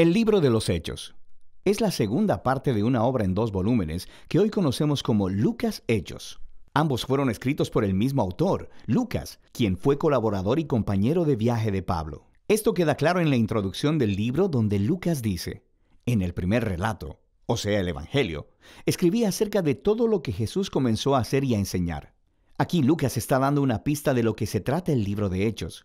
El libro de los Hechos. Es la segunda parte de una obra en dos volúmenes que hoy conocemos como Lucas Hechos. Ambos fueron escritos por el mismo autor, Lucas, quien fue colaborador y compañero de viaje de Pablo. Esto queda claro en la introducción del libro donde Lucas dice, en el primer relato, o sea el Evangelio, escribía acerca de todo lo que Jesús comenzó a hacer y a enseñar. Aquí Lucas está dando una pista de lo que se trata el libro de Hechos.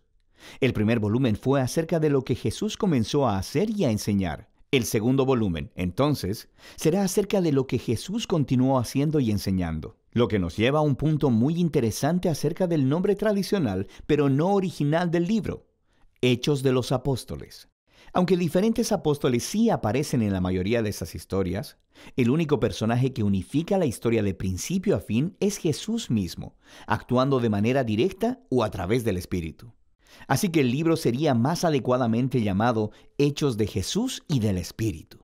El primer volumen fue acerca de lo que Jesús comenzó a hacer y a enseñar. El segundo volumen, entonces, será acerca de lo que Jesús continuó haciendo y enseñando, lo que nos lleva a un punto muy interesante acerca del nombre tradicional, pero no original del libro, Hechos de los Apóstoles. Aunque diferentes apóstoles sí aparecen en la mayoría de esas historias, el único personaje que unifica la historia de principio a fin es Jesús mismo, actuando de manera directa o a través del Espíritu. Así que el libro sería más adecuadamente llamado Hechos de Jesús y del Espíritu.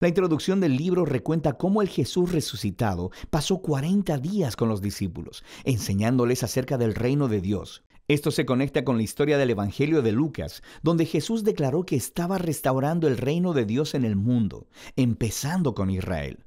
La introducción del libro recuenta cómo el Jesús resucitado pasó 40 días con los discípulos, enseñándoles acerca del reino de Dios. Esto se conecta con la historia del Evangelio de Lucas, donde Jesús declaró que estaba restaurando el reino de Dios en el mundo, empezando con Israel.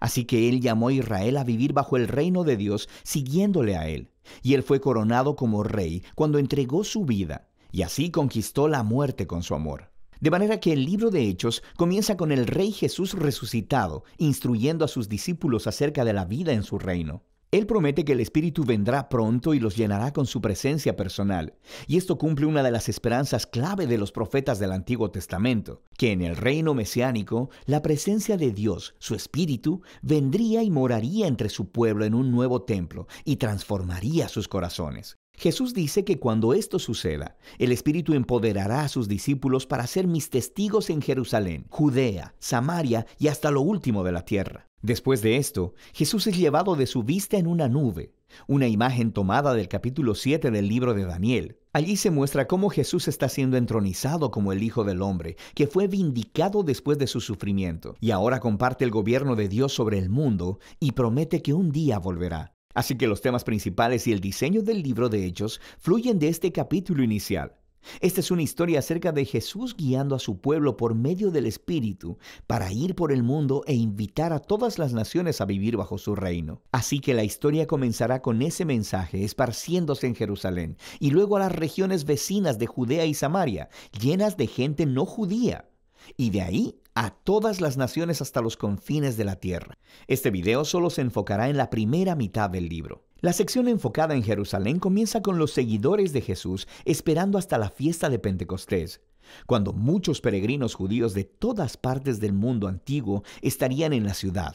Así que él llamó a Israel a vivir bajo el reino de Dios, siguiéndole a él. Y él fue coronado como rey cuando entregó su vida, y así conquistó la muerte con su amor. De manera que el libro de Hechos comienza con el rey Jesús resucitado, instruyendo a sus discípulos acerca de la vida en su reino. Él promete que el Espíritu vendrá pronto y los llenará con su presencia personal. Y esto cumple una de las esperanzas clave de los profetas del Antiguo Testamento, que en el reino mesiánico la presencia de Dios, su Espíritu, vendría y moraría entre su pueblo en un nuevo templo y transformaría sus corazones. Jesús dice que cuando esto suceda, el Espíritu empoderará a sus discípulos para ser mis testigos en Jerusalén, Judea, Samaria y hasta lo último de la tierra. Después de esto, Jesús es llevado de su vista en una nube, una imagen tomada del capítulo 7 del libro de Daniel. Allí se muestra cómo Jesús está siendo entronizado como el Hijo del Hombre, que fue vindicado después de su sufrimiento, y ahora comparte el gobierno de Dios sobre el mundo y promete que un día volverá. Así que los temas principales y el diseño del libro de Hechos fluyen de este capítulo inicial. Esta es una historia acerca de Jesús guiando a su pueblo por medio del Espíritu para ir por el mundo e invitar a todas las naciones a vivir bajo su reino. Así que la historia comenzará con ese mensaje esparciéndose en Jerusalén y luego a las regiones vecinas de Judea y Samaria, llenas de gente no judía. Y de ahí a todas las naciones hasta los confines de la tierra. Este video solo se enfocará en la primera mitad del libro. La sección enfocada en Jerusalén comienza con los seguidores de Jesús esperando hasta la fiesta de Pentecostés, cuando muchos peregrinos judíos de todas partes del mundo antiguo estarían en la ciudad.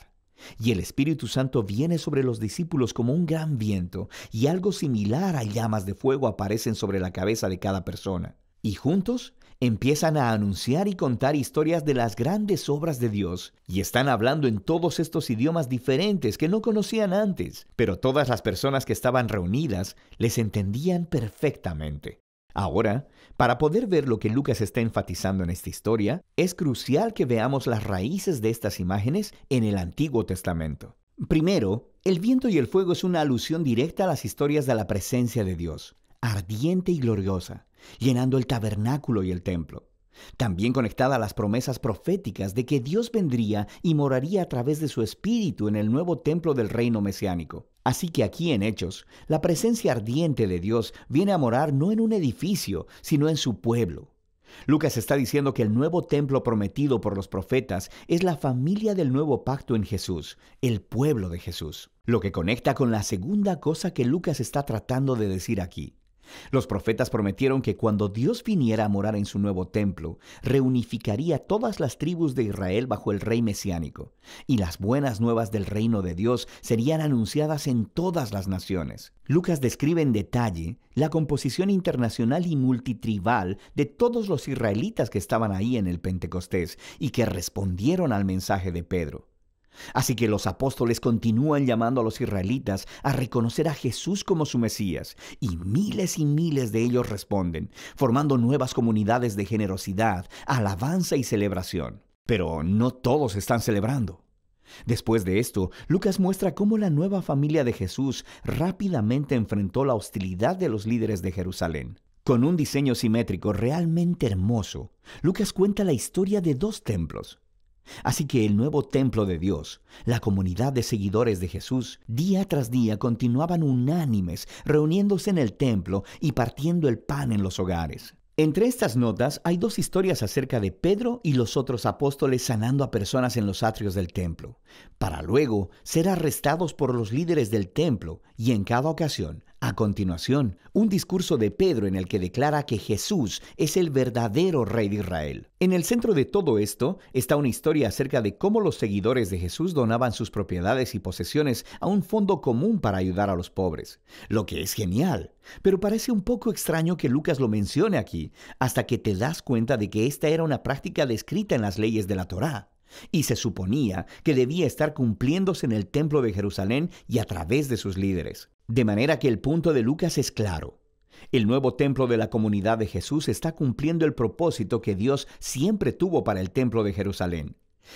Y el Espíritu Santo viene sobre los discípulos como un gran viento, y algo similar a llamas de fuego aparecen sobre la cabeza de cada persona. Y juntos empiezan a anunciar y contar historias de las grandes obras de Dios y están hablando en todos estos idiomas diferentes que no conocían antes, pero todas las personas que estaban reunidas les entendían perfectamente. Ahora, para poder ver lo que Lucas está enfatizando en esta historia, es crucial que veamos las raíces de estas imágenes en el Antiguo Testamento. Primero, el viento y el fuego es una alusión directa a las historias de la presencia de Dios, ardiente y gloriosa llenando el tabernáculo y el templo. También conectada a las promesas proféticas de que Dios vendría y moraría a través de su espíritu en el nuevo templo del reino mesiánico. Así que aquí en Hechos, la presencia ardiente de Dios viene a morar no en un edificio, sino en su pueblo. Lucas está diciendo que el nuevo templo prometido por los profetas es la familia del nuevo pacto en Jesús, el pueblo de Jesús, lo que conecta con la segunda cosa que Lucas está tratando de decir aquí. Los profetas prometieron que cuando Dios viniera a morar en su nuevo templo, reunificaría todas las tribus de Israel bajo el rey mesiánico, y las buenas nuevas del reino de Dios serían anunciadas en todas las naciones. Lucas describe en detalle la composición internacional y multitribal de todos los israelitas que estaban ahí en el Pentecostés y que respondieron al mensaje de Pedro. Así que los apóstoles continúan llamando a los israelitas a reconocer a Jesús como su Mesías, y miles y miles de ellos responden, formando nuevas comunidades de generosidad, alabanza y celebración. Pero no todos están celebrando. Después de esto, Lucas muestra cómo la nueva familia de Jesús rápidamente enfrentó la hostilidad de los líderes de Jerusalén. Con un diseño simétrico realmente hermoso, Lucas cuenta la historia de dos templos, Así que el nuevo templo de Dios, la comunidad de seguidores de Jesús, día tras día continuaban unánimes, reuniéndose en el templo y partiendo el pan en los hogares. Entre estas notas hay dos historias acerca de Pedro y los otros apóstoles sanando a personas en los atrios del templo, para luego ser arrestados por los líderes del templo y en cada ocasión a continuación, un discurso de Pedro en el que declara que Jesús es el verdadero rey de Israel. En el centro de todo esto está una historia acerca de cómo los seguidores de Jesús donaban sus propiedades y posesiones a un fondo común para ayudar a los pobres, lo que es genial. Pero parece un poco extraño que Lucas lo mencione aquí, hasta que te das cuenta de que esta era una práctica descrita en las leyes de la Torá y se suponía que debía estar cumpliéndose en el templo de Jerusalén y a través de sus líderes. De manera que el punto de Lucas es claro. El nuevo templo de la comunidad de Jesús está cumpliendo el propósito que Dios siempre tuvo para el templo de Jerusalén.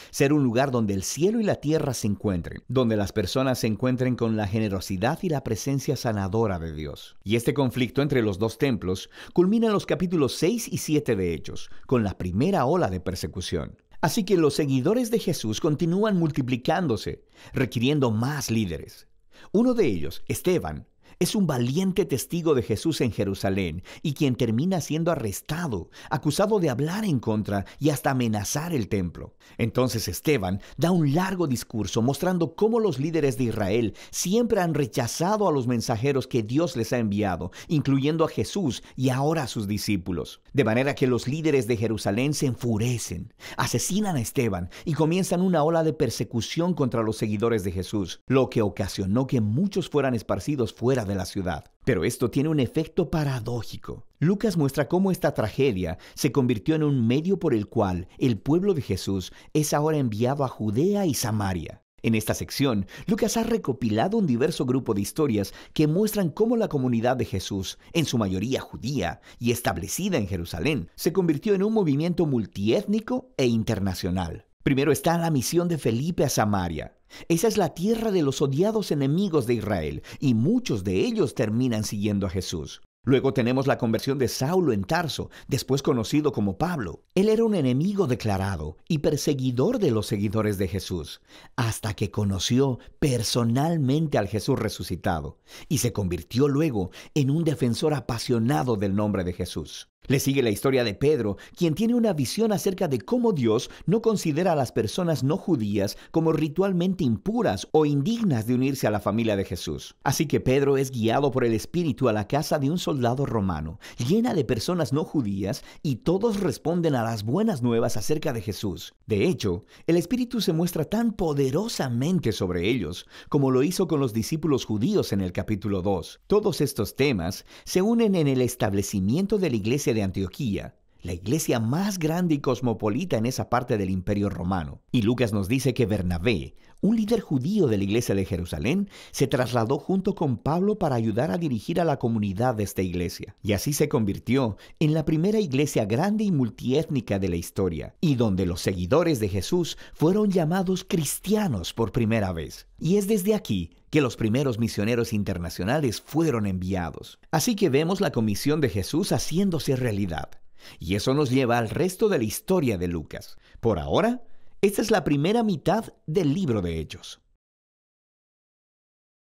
Ser un lugar donde el cielo y la tierra se encuentren, donde las personas se encuentren con la generosidad y la presencia sanadora de Dios. Y este conflicto entre los dos templos culmina en los capítulos 6 y 7 de Hechos, con la primera ola de persecución. Así que los seguidores de Jesús continúan multiplicándose, requiriendo más líderes. Uno de ellos, Esteban, es un valiente testigo de Jesús en Jerusalén y quien termina siendo arrestado, acusado de hablar en contra y hasta amenazar el templo. Entonces Esteban da un largo discurso mostrando cómo los líderes de Israel siempre han rechazado a los mensajeros que Dios les ha enviado, incluyendo a Jesús y ahora a sus discípulos. De manera que los líderes de Jerusalén se enfurecen, asesinan a Esteban y comienzan una ola de persecución contra los seguidores de Jesús, lo que ocasionó que muchos fueran esparcidos fuera de la ciudad. Pero esto tiene un efecto paradójico. Lucas muestra cómo esta tragedia se convirtió en un medio por el cual el pueblo de Jesús es ahora enviado a Judea y Samaria. En esta sección, Lucas ha recopilado un diverso grupo de historias que muestran cómo la comunidad de Jesús, en su mayoría judía y establecida en Jerusalén, se convirtió en un movimiento multiétnico e internacional. Primero está la misión de Felipe a Samaria. Esa es la tierra de los odiados enemigos de Israel, y muchos de ellos terminan siguiendo a Jesús. Luego tenemos la conversión de Saulo en Tarso, después conocido como Pablo. Él era un enemigo declarado y perseguidor de los seguidores de Jesús, hasta que conoció personalmente al Jesús resucitado y se convirtió luego en un defensor apasionado del nombre de Jesús. Le sigue la historia de Pedro, quien tiene una visión acerca de cómo Dios no considera a las personas no judías como ritualmente impuras o indignas de unirse a la familia de Jesús. Así que Pedro es guiado por el Espíritu a la casa de un soldado romano, llena de personas no judías, y todos responden a las buenas nuevas acerca de Jesús. De hecho, el Espíritu se muestra tan poderosamente sobre ellos, como lo hizo con los discípulos judíos en el capítulo 2. Todos estos temas se unen en el establecimiento de la iglesia de Antioquía, la iglesia más grande y cosmopolita en esa parte del imperio romano. Y Lucas nos dice que Bernabé, un líder judío de la iglesia de Jerusalén, se trasladó junto con Pablo para ayudar a dirigir a la comunidad de esta iglesia. Y así se convirtió en la primera iglesia grande y multiétnica de la historia, y donde los seguidores de Jesús fueron llamados cristianos por primera vez. Y es desde aquí que los primeros misioneros internacionales fueron enviados. Así que vemos la comisión de Jesús haciéndose realidad. Y eso nos lleva al resto de la historia de Lucas. Por ahora, esta es la primera mitad del libro de Hechos.